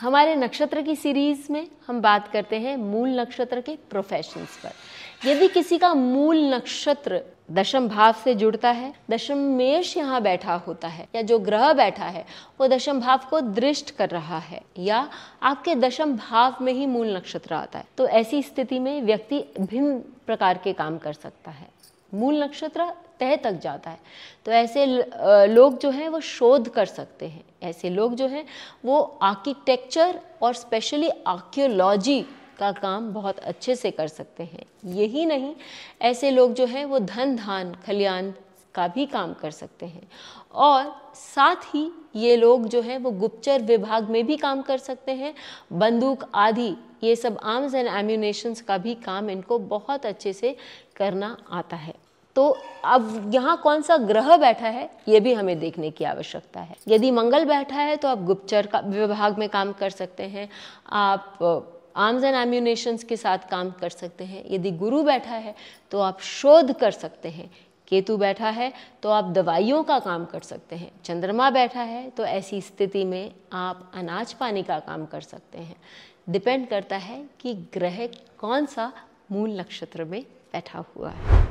हमारे नक्षत्र की सीरीज में हम बात करते हैं मूल नक्षत्र के प्रोफेशंस पर यदि किसी का मूल नक्षत्र दशम भाव से जुड़ता है दशम मेष यहाँ बैठा होता है या जो ग्रह बैठा है वो दशम भाव को दृष्ट कर रहा है या आपके दशम भाव में ही मूल नक्षत्र आता है तो ऐसी स्थिति में व्यक्ति भिन्न प्रकार के काम कर सकता है मूल नक्षत्र तय तक जाता है तो ऐसे लोग जो हैं वो शोध कर सकते हैं ऐसे लोग जो हैं वो आर्किटेक्चर और स्पेशली आर्क्योलॉजी का काम बहुत अच्छे से कर सकते हैं यही नहीं ऐसे लोग जो हैं वो धन धान खलियान का भी काम कर सकते हैं और साथ ही ये लोग जो है वो गुप्तचर विभाग में भी काम कर सकते हैं बंदूक आदि ये सब आर्म्स एंड एम्यूनेशंस का भी काम इनको बहुत अच्छे से करना आता है तो अब यहाँ कौन सा ग्रह बैठा है ये भी हमें देखने की आवश्यकता है यदि मंगल बैठा है तो आप गुप्तचर का विभाग में काम कर सकते हैं आप आर्म्स एंड एम्यूनेशंस के साथ काम कर सकते हैं यदि गुरु बैठा है तो आप शोध कर सकते हैं केतु बैठा है तो आप दवाइयों का काम कर सकते हैं चंद्रमा बैठा है तो ऐसी स्थिति में आप अनाज पानी का काम कर सकते हैं डिपेंड करता है कि ग्रह कौन सा मूल नक्षत्र में बैठा हुआ है